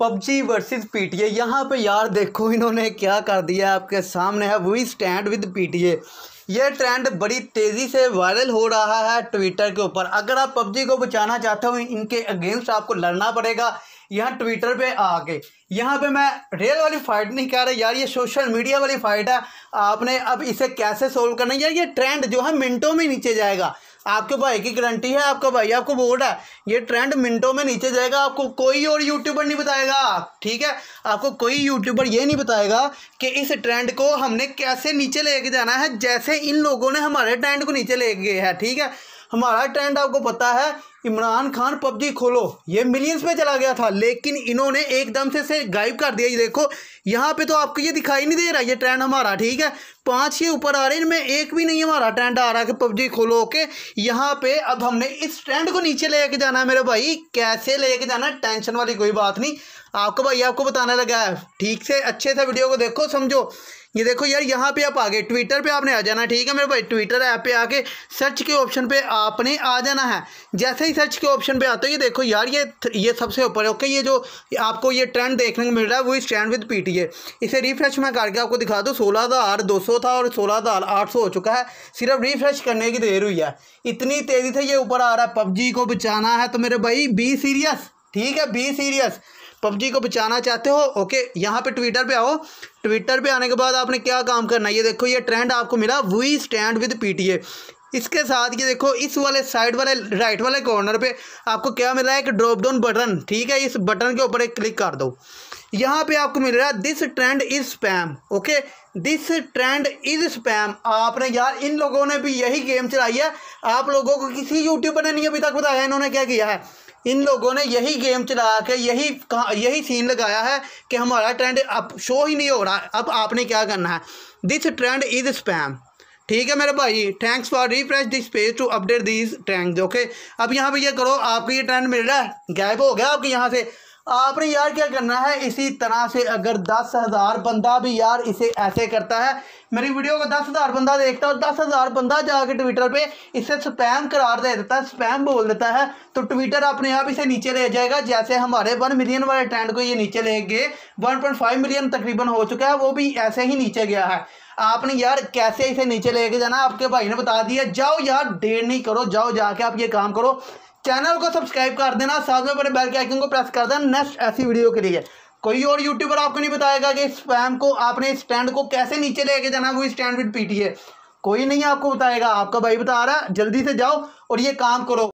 PUBG versus PTA यहाँ पे यार देखो इन्होंने क्या कर दिया आपके सामने है वी स्टैंड विद पीटीए ये ट्रेंड बड़ी तेज़ी से वायरल हो रहा है ट्विटर के ऊपर अगर आप पबजी को बचाना चाहते हो इनके अगेंस्ट आपको लड़ना पड़ेगा यहाँ ट्विटर पे आके यहाँ पे मैं रियल वाली फाइट नहीं कह रहा यार ये सोशल मीडिया वाली फाइट है आपने अब इसे कैसे सोल्व करना यार ये ट्रेंड जो है मिनटों में नीचे जाएगा आपके भाई की गारंटी है आपका भाई आपको बोर्ड है ये ट्रेंड मिनटों में नीचे जाएगा आपको कोई और यूट्यूबर नहीं बताएगा ठीक है आपको कोई यूट्यूबर ये नहीं बताएगा कि इस ट्रेंड को हमने कैसे नीचे लेके जाना है जैसे इन लोगों ने हमारे ट्रेंड को नीचे ले गए है ठीक है हमारा ट्रेंड आपको पता है इमरान खान पबजी खोलो ये मिलियंस में चला गया था लेकिन इन्होंने एकदम से से गायब कर दिया ये देखो यहाँ पे तो आपको ये दिखाई नहीं दे रहा ये ट्रेंड हमारा ठीक है पांच ही ऊपर आ रहे हैं इनमें एक भी नहीं हमारा ट्रेंड आ रहा कि पबजी खोलो के यहाँ पे अब हमने इस ट्रेंड को नीचे लेके जाना है मेरे भाई कैसे लेके जाना टेंशन वाली कोई बात नहीं आपको भाई आपको बताने लगा है ठीक से अच्छे से वीडियो को देखो समझो ये देखो यार यहाँ पे आप आ गए ट्विटर पे आपने आ जाना ठीक है मेरे भाई ट्विटर ऐप पे आके सर्च के ऑप्शन पे आपने आ जाना है जैसे ही सर्च के ऑप्शन पे आते हो ये देखो यार ये ये सबसे ऊपर है ओके ये जो आपको ये ट्रेंड देखने को मिल रहा है वो इस ट्रेंड विद पीटीए इसे रिफ्रेश मैं करके आपको दिखा दूँ सोलह हज़ार दो सौ था और सोलह हज़ार आठ सौ हो चुका है सिर्फ रिफ्रेश करने की देर हुई है इतनी तेज़ी से ये ऊपर आ रहा है पबजी को बचाना है तो मेरे भाई बी सीरियस ठीक है बी सीरियस पबजी को बचाना चाहते हो ओके यहाँ पे ट्विटर पे आओ ट्विटर पे आने के बाद आपने क्या काम करना है ये देखो ये ट्रेंड आपको मिला वी स्टैंड विद पीटीए इसके साथ ये देखो इस वाले साइड वाले राइट वाले कॉर्नर पे आपको क्या मिल रहा है एक ड्रॉप डाउन बटन ठीक है इस बटन के ऊपर एक क्लिक कर दो यहाँ पे आपको मिल रहा है this trend is spam okay this trend is spam आपने यार इन लोगों ने भी यही गेम चलाई है आप लोगों को किसी यूट्यूबर ने नहीं अभी तक बताया इन्होंने क्या किया है इन लोगों ने यही गेम चला के यही यही सीन लगाया है कि हमारा ट्रेंड अब शो ही नहीं हो रहा अब आपने क्या करना है दिस ट्रेंड इज स्पैम ठीक है मेरे भाई thanks for refresh this page to update this trend okay अब यहाँ पे ये करो आपको ये ट्रेंड मिल रहा है गैप हो गया आपके यहाँ से आपने यार क्या करना है इसी तरह से अगर दस हज़ार बंदा भी यार इसे ऐसे करता है मेरी वीडियो को दस हज़ार बंदा देखता है और दस हज़ार बंदा जाके ट्विटर पे इसे स्पैम करार दे देता है स्पैम बोल देता है तो ट्विटर अपने आप इसे नीचे ले जाएगा जैसे हमारे वन मिलियन वाले ट्रेंड को ये नीचे ले गए वन पॉइंट फाइव मिलियन तकरीबन हो चुका है वो भी ऐसे ही नीचे गया है आपने यार कैसे इसे नीचे लेके जाना आपके भाई ने बता दिया जाओ यार देर नहीं करो जाओ जाके आप ये काम करो चैनल को सब्सक्राइब कर देना साथ में बड़े बेल के आइकन को प्रेस कर देना नेक्स्ट ऐसी वीडियो के लिए कोई और यूट्यूबर आपको नहीं बताएगा कि स्पैम को आपने स्टैंड को कैसे नीचे लेके जाना वो स्टैंड विद पीटीए कोई नहीं आपको बताएगा आपका भाई बता रहा है जल्दी से जाओ और ये काम करो